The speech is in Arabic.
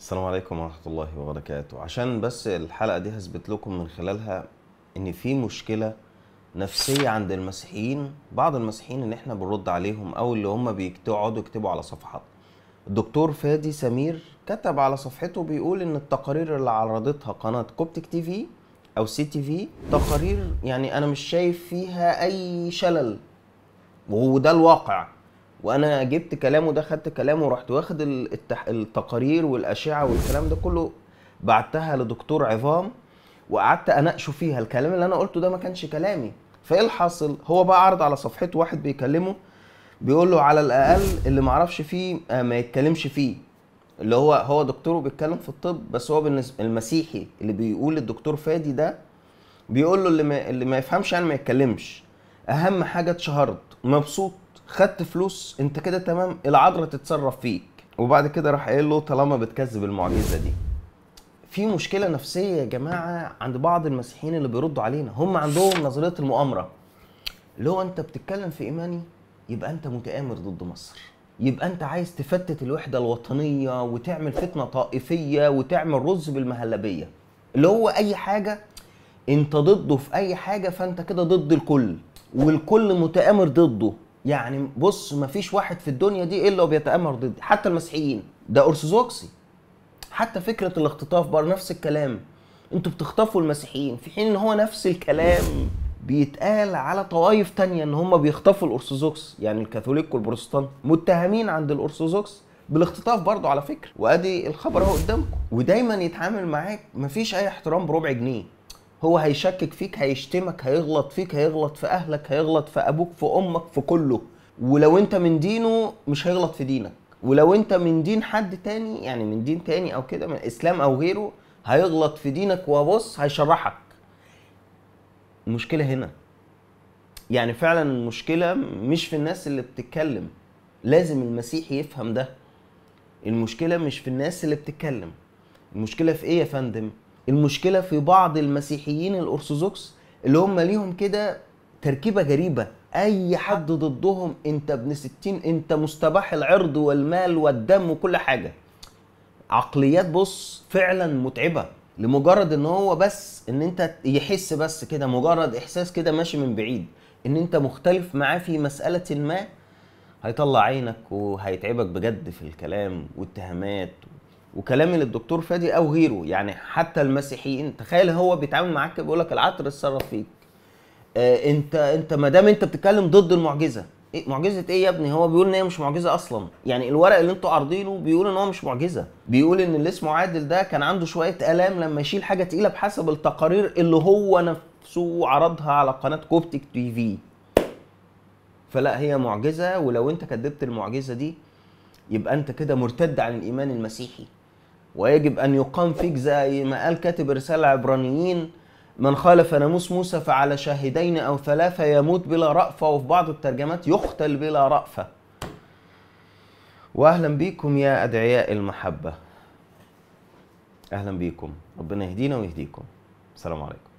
السلام عليكم ورحمة الله وبركاته عشان بس الحلقة دي هثبت لكم من خلالها ان في مشكلة نفسية عند المسيحيين بعض المسيحيين ان احنا بنرد عليهم او اللي هم بيقعدوا يكتبوا على صفحات الدكتور فادي سمير كتب على صفحته بيقول ان التقارير اللي عرضتها قناة كوبتك تي في او سي تي في تقارير يعني انا مش شايف فيها اي شلل وده الواقع وانا جبت كلامه ده خدت كلامه ورحت واخد التح... التقارير والاشعه والكلام ده كله بعتها لدكتور عظام وقعدت اناقشه فيها الكلام اللي انا قلته ده ما كانش كلامي فايه الحاصل هو بقى عرض على صفحته واحد بيكلمه بيقول له على الاقل اللي ما اعرفش فيه آه، ما يتكلمش فيه اللي هو هو دكتور وبيتكلم في الطب بس هو بالنسبه المسيحي اللي بيقول الدكتور فادي ده بيقول له اللي ما, اللي ما يفهمش يعني ما يتكلمش اهم حاجه اتشهرت مبسوط خدت فلوس انت كده تمام العذراء تتصرف فيك وبعد كده راح قايل له طالما بتكذب المعجزه دي في مشكله نفسيه يا جماعه عند بعض المسيحيين اللي بيردوا علينا هم عندهم نظريه المؤامره اللي هو انت بتتكلم في ايماني يبقى انت متآمر ضد مصر يبقى انت عايز تفتت الوحده الوطنيه وتعمل فتنه طائفيه وتعمل رز بالمهلبيه اللي هو اي حاجه انت ضده في اي حاجه فانت كده ضد الكل والكل متآمر ضده يعني بص ما فيش واحد في الدنيا دي الا وبيتامر ضدي حتى المسيحيين ده ارثوذكسي حتى فكره الاختطاف بقى نفس الكلام انتوا بتخطفوا المسيحيين في حين ان هو نفس الكلام بيتقال على طوائف تانية ان هم بيخطفوا الارثوذكس يعني الكاثوليك والبروتستانت متهمين عند الارثوذكس بالاختطاف برضه على فكره وادي الخبر اهو قدامكم ودايما يتعامل معاك مفيش اي احترام بربع جنيه هو هيشكك فيك هيشتمك هيغلط فيك هيغلط في اهلك هيغلط في ابوك في امك في كله ولو انت من دينه مش هيغلط في دينك ولو انت من دين حد تاني يعني من دين تاني او كده من اسلام او غيره هيغلط في دينك وبص هيشرحك المشكله هنا يعني فعلا المشكله مش في الناس اللي بتتكلم لازم المسيحي يفهم ده المشكله مش في الناس اللي بتتكلم المشكله في ايه يا فندم المشكله في بعض المسيحيين الارثوذكس اللي هم ليهم كده تركيبه غريبه اي حد ضدهم انت ابن ستين انت مستباح العرض والمال والدم وكل حاجه عقليات بص فعلا متعبه لمجرد ان هو بس ان انت يحس بس كده مجرد احساس كده ماشي من بعيد ان انت مختلف معاه في مساله ما هيطلع عينك وهيتعبك بجد في الكلام واتهامات وكلام من الدكتور فادي او غيره يعني حتى المسيحيين تخيل هو بيتعامل معاك بيقول لك العطر اتصرف فيك آه انت انت ما دام انت بتتكلم ضد المعجزه إيه معجزه ايه يا ابني هو بيقول ان هي مش معجزه اصلا يعني الورق اللي انتوا عارضينه بيقول ان هو مش معجزه بيقول ان اللي اسمه عادل ده كان عنده شويه الام لما يشيل حاجه تقيله بحسب التقارير اللي هو نفسه عرضها على قناه كوبتك تي في فلا هي معجزه ولو انت كذبت المعجزه دي يبقى انت كده مرتد عن الايمان المسيحي ويجب أن يقام فيك زي ما قال كاتب رسالة عبرانيين من خالف ناموس موسى فعلى شاهدين أو ثلاثة يموت بلا رأفة وفي بعض الترجمات يقتل بلا رأفة وأهلا بكم يا أدعياء المحبة أهلا بكم ربنا يهدينا ويهديكم السلام عليكم